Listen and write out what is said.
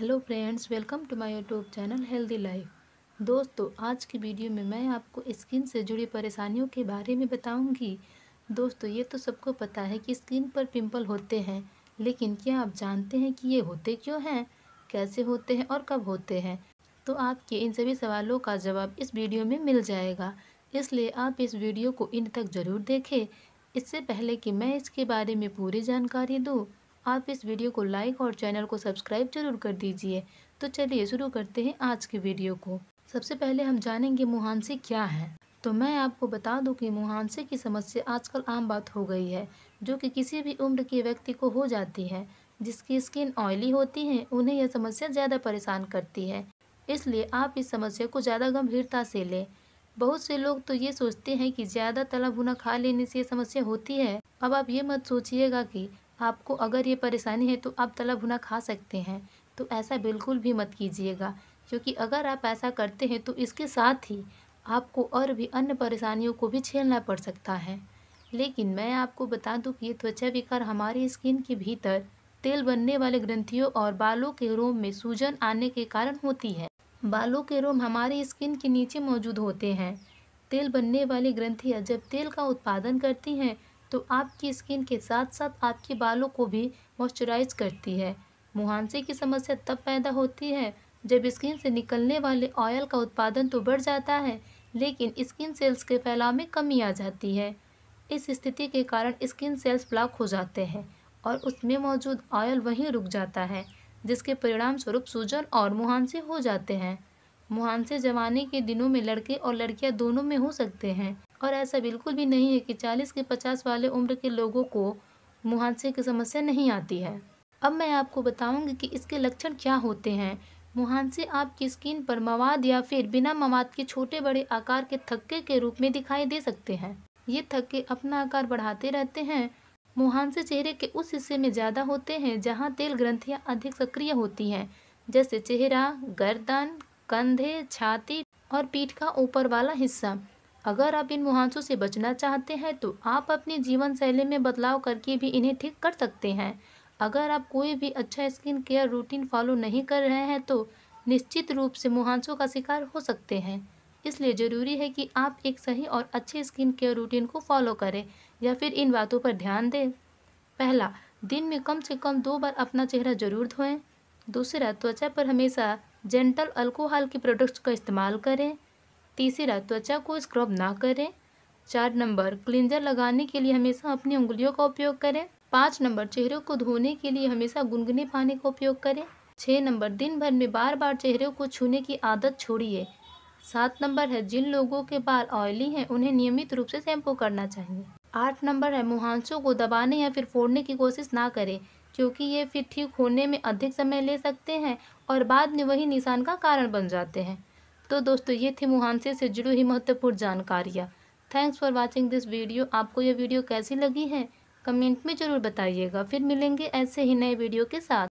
hello friends welcome to my YouTube channel healthy life दोस्तों आज की वीडियो में मैं आपको स्किन से जुड़ी परेशानियों के बारे में बताऊंगी दोस्तों ये तो सबको पता है कि स्किन पर पिंपल होते हैं लेकिन क्या आप जानते हैं कि ये होते क्यों हैं कैसे होते हैं और कब होते हैं तो आपके इन सभी सवालों का जवाब इस वीडियो में मिल जाएगा इसलिए आप इस वीडियो को इन तक ज़रूर देखें इससे पहले कि मैं इसके बारे में पूरी जानकारी दूँ आप इस वीडियो को लाइक और चैनल को सब्सक्राइब जरूर कर दीजिए तो चलिए शुरू करते हैं आज की वीडियो को सबसे पहले हम जानेंगे मुहानसे क्या है तो मैं आपको बता दूं कि मुहानसे की समस्या आजकल आम बात हो गई है जो कि किसी भी उम्र के व्यक्ति को हो जाती है जिसकी स्किन ऑयली होती है उन्हें यह समस्या ज़्यादा परेशान करती है इसलिए आप इस समस्या को ज़्यादा गंभीरता से लें बहुत से लोग तो ये सोचते हैं कि ज़्यादा तला भुना खा लेने से समस्या होती है अब आप ये मत सोचिएगा कि आपको अगर ये परेशानी है तो आप तला भुना खा सकते हैं तो ऐसा बिल्कुल भी मत कीजिएगा क्योंकि अगर आप ऐसा करते हैं तो इसके साथ ही आपको और भी अन्य परेशानियों को भी झेलना पड़ सकता है लेकिन मैं आपको बता दूं कि ये त्वचा विकार हमारी स्किन के भीतर तेल बनने वाले ग्रंथियों और बालों के रोम में सूजन आने के कारण होती है बालों के रोम हमारी स्किन के नीचे मौजूद होते हैं तेल बनने वाली ग्रंथियाँ जब तेल का उत्पादन करती हैं तो आपकी स्किन के साथ साथ आपके बालों को भी मॉइस्चराइज करती है मुहानसे की समस्या तब पैदा होती है जब स्किन से निकलने वाले ऑयल का उत्पादन तो बढ़ जाता है लेकिन स्किन सेल्स के फैलाव में कमी आ जाती है इस स्थिति के कारण स्किन सेल्स ब्लॉक हो जाते हैं और उसमें मौजूद ऑयल वहीं रुक जाता है जिसके परिणाम स्वरूप सूजन और मुहानसे हो जाते हैं मुहानसे जमाने के दिनों में लड़के और लड़कियां दोनों में हो सकते हैं और ऐसा बिल्कुल भी नहीं है कि चालीस के पचास वाले उम्र के लोगों को मुहांसे की समस्या नहीं आती है अब मैं आपको बताऊंगी कि इसके लक्षण क्या होते हैं मुहानसे आपकी स्किन पर मवाद या फिर बिना मवाद के छोटे बड़े आकार के थक्के के रूप में दिखाई दे सकते हैं ये थक्के अपना आकार बढ़ाते रहते हैं मुहानसे चेहरे के उस हिस्से में ज़्यादा होते हैं जहाँ तेल ग्रंथियाँ अधिक सक्रिय होती हैं जैसे चेहरा गर्दन कंधे छाती और पीठ का ऊपर वाला हिस्सा अगर आप इन मुहांसों से बचना चाहते हैं तो आप अपनी जीवन शैली में बदलाव करके भी इन्हें ठीक कर सकते हैं अगर आप कोई भी अच्छा स्किन केयर रूटीन फॉलो नहीं कर रहे हैं तो निश्चित रूप से मुहांसों का शिकार हो सकते हैं इसलिए ज़रूरी है कि आप एक सही और अच्छे स्किन केयर रूटीन को फॉलो करें या फिर इन बातों पर ध्यान दें पहला दिन में कम से कम दो बार अपना चेहरा जरूर धोएं दूसरा त्वचा पर हमेशा जेंटल अल्कोहल के प्रोडक्ट्स का इस्तेमाल करें तीसरा त्वचा को स्क्रब ना करें चार नंबर क्लिंजर लगाने के लिए हमेशा अपनी उंगलियों का उपयोग करें पाँच नंबर चेहरे को धोने के लिए हमेशा गुनगुने पानी का उपयोग करें छः नंबर दिन भर में बार बार चेहरे को छूने की आदत छोड़िए सात नंबर है जिन लोगों के बाल ऑयली हैं उन्हें नियमित रूप से शैम्पू करना चाहिए आठ नंबर है मुहांसों को दबाने या फिर फोड़ने की कोशिश ना करें क्योंकि ये फिर ठीक होने में अधिक समय ले सकते हैं और बाद में वही निशान का कारण बन जाते हैं तो दोस्तों ये थी मुहानसे से जुड़ी हुई महत्वपूर्ण जानकारियाँ thanks for watching this video आपको ये वीडियो कैसी लगी है कमेंट में ज़रूर बताइएगा फिर मिलेंगे ऐसे ही नए वीडियो के साथ